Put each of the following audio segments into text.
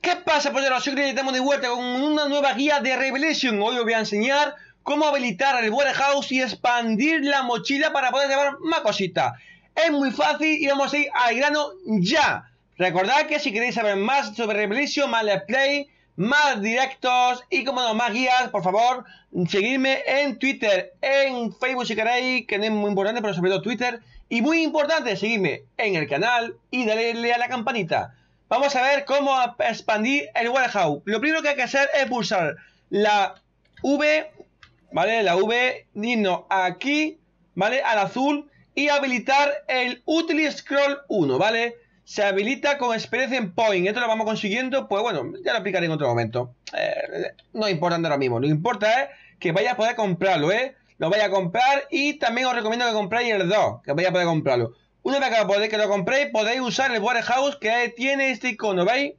¿Qué pasa, polleros? Soy creo y estamos de vuelta con una nueva guía de Revelation. Hoy os voy a enseñar cómo habilitar el warehouse y expandir la mochila para poder llevar más cositas. Es muy fácil y vamos a ir al grano ya. Recordad que si queréis saber más sobre Revelation, más Let's Play, más directos y como no, más guías, por favor, seguirme en Twitter, en Facebook si queréis, que es muy importante, pero sobre todo Twitter. Y muy importante, seguirme en el canal y darle a la campanita. Vamos a ver cómo expandir el warehouse. Lo primero que hay que hacer es pulsar la V, ¿vale? La V, digno aquí, ¿vale? Al azul y habilitar el utility Scroll 1, ¿vale? se habilita con experiencia en Point. Esto lo vamos consiguiendo, pues bueno, ya lo explicaré en otro momento. Eh, no importa ahora mismo, lo que importa es que vaya a poder comprarlo, ¿eh? Lo vaya a comprar y también os recomiendo que compréis el 2, que vaya a poder comprarlo. Una vez que lo, que lo compréis, podéis usar el Warehouse que tiene este icono, ¿veis?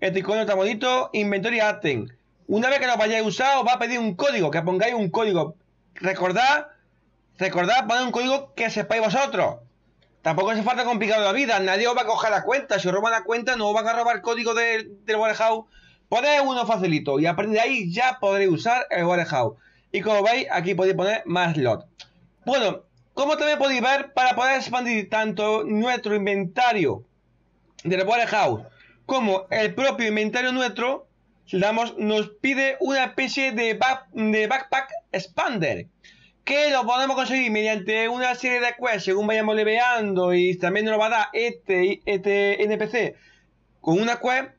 Este icono está bonito, Inventory acting Una vez que lo vayáis a usar, os va a pedir un código, que pongáis un código. Recordad, recordad, poner un código que sepáis vosotros. Tampoco hace falta complicado la vida, nadie os va a coger la cuenta. Si os roban la cuenta, no os van a robar el código del, del warehouse. Ponéis uno facilito y a partir de ahí ya podréis usar el warehouse. Y como veis, aquí podéis poner más lot. Bueno, como también podéis ver, para poder expandir tanto nuestro inventario del warehouse como el propio inventario nuestro, damos, nos pide una especie de, de backpack expander que lo podemos conseguir mediante una serie de quests según vayamos leveando y también nos va a dar este, este NPC con una quest.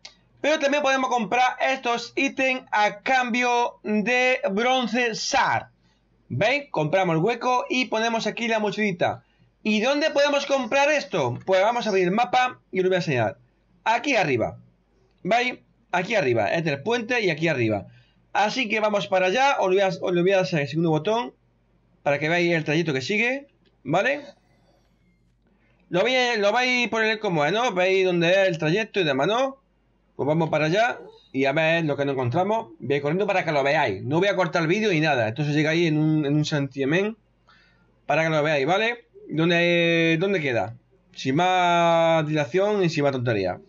Pero también podemos comprar estos ítems a cambio de bronce SAR. ¿Veis? Compramos el hueco y ponemos aquí la mochilita. ¿Y dónde podemos comprar esto? Pues vamos a abrir el mapa y lo voy a enseñar. Aquí arriba. ¿Veis? Aquí arriba. Entre el puente y aquí arriba. Así que vamos para allá. Os lo voy a, el segundo botón para que veáis el trayecto que sigue, ¿vale? Lo, vais, lo vais a poner como es, ¿no? Veis dónde es el trayecto y demás, mano Pues vamos para allá y a ver lo que nos encontramos. Voy corriendo para que lo veáis. No voy a cortar el vídeo y nada. esto se en un, en un santiamén para que lo veáis, ¿vale? ¿Dónde, ¿Dónde queda? Sin más dilación y sin más tontería.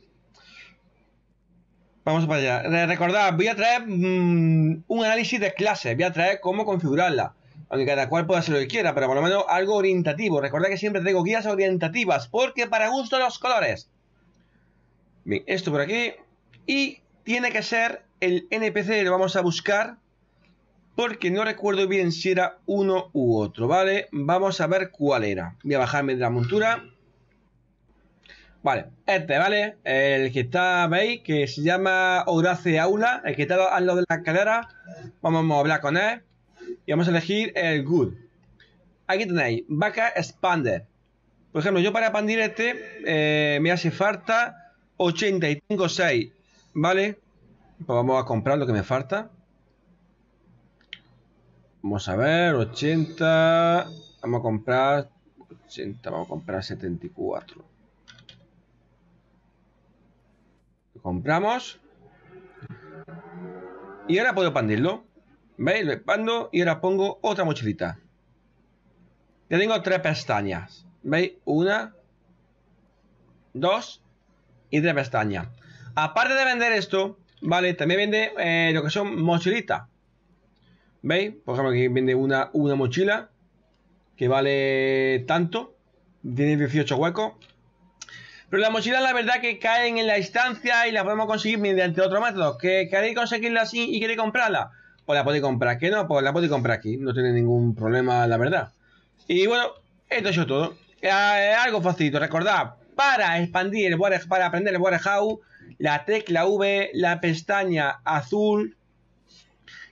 Vamos para allá. Recordad, voy a traer mm, un análisis de clases. Voy a traer cómo configurarla. Aunque cada cual pueda hacer lo que quiera, pero por lo menos algo orientativo. Recordad que siempre tengo guías orientativas, porque para gusto los colores. Bien, esto por aquí. Y tiene que ser el NPC, lo vamos a buscar. Porque no recuerdo bien si era uno u otro, ¿vale? Vamos a ver cuál era. Voy a bajarme de la montura. Vale, este, ¿vale? El que está, ¿veis? Que se llama Horace Aula, el que está al lado de la escalera. Vamos a hablar con él y vamos a elegir el good. Aquí tenéis, vaca expander. Por ejemplo, yo para pandir este eh, me hace falta 85.6, ¿vale? Pues vamos a comprar lo que me falta. Vamos a ver, 80. Vamos a comprar 80, vamos a comprar 74. compramos. Y ahora puedo pandirlo ¿Veis? lo expando y ahora pongo otra mochilita. Ya tengo tres pestañas. ¿Veis? Una, dos y tres pestañas. Aparte de vender esto, ¿vale? También vende eh, lo que son mochilitas. ¿Veis? Por ejemplo, aquí vende una, una mochila que vale tanto. Tiene 18 huecos. Pero las mochilas, la verdad, que caen en la instancia y las podemos conseguir mediante otro método. Que queréis conseguirla así y queréis comprarla pues la podéis comprar. Que no, pues la podéis comprar aquí. No tiene ningún problema, la verdad. Y bueno, esto es todo. Eh, eh, algo facilito, recordad, para expandir, el para aprender el Warehouse, la tecla V, la pestaña azul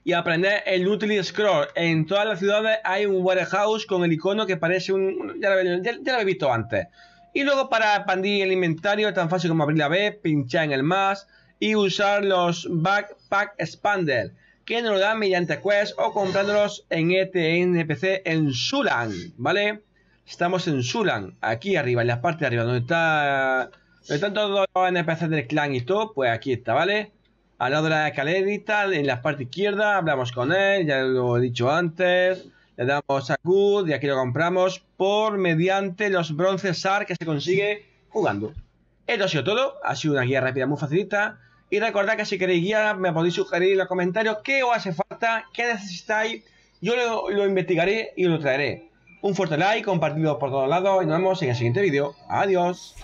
y aprender el Utility Scroll. En todas las ciudades hay un Warehouse con el icono que parece un... ya lo, habéis he visto antes. Y luego para expandir el inventario, tan fácil como abrir la B, pinchar en el más y usar los Backpack Expander que nos lo dan mediante Quest o comprándolos en ETNPC en Sulan, ¿vale? Estamos en Sulan, aquí arriba, en la parte de arriba, donde está... Donde están todos los NPC del clan y todo, pues aquí está, ¿vale? Al lado de la tal, en la parte izquierda, hablamos con él, ya lo he dicho antes. Le damos a Good y aquí lo compramos por mediante los bronces que se consigue jugando. Esto ha sido todo, ha sido una guía rápida muy facilita. Y recordad que si queréis guía, me podéis sugerir en los comentarios qué os hace falta, qué necesitáis. Yo lo, lo investigaré y lo traeré. Un fuerte like, compartido por todos lados y nos vemos en el siguiente vídeo. Adiós.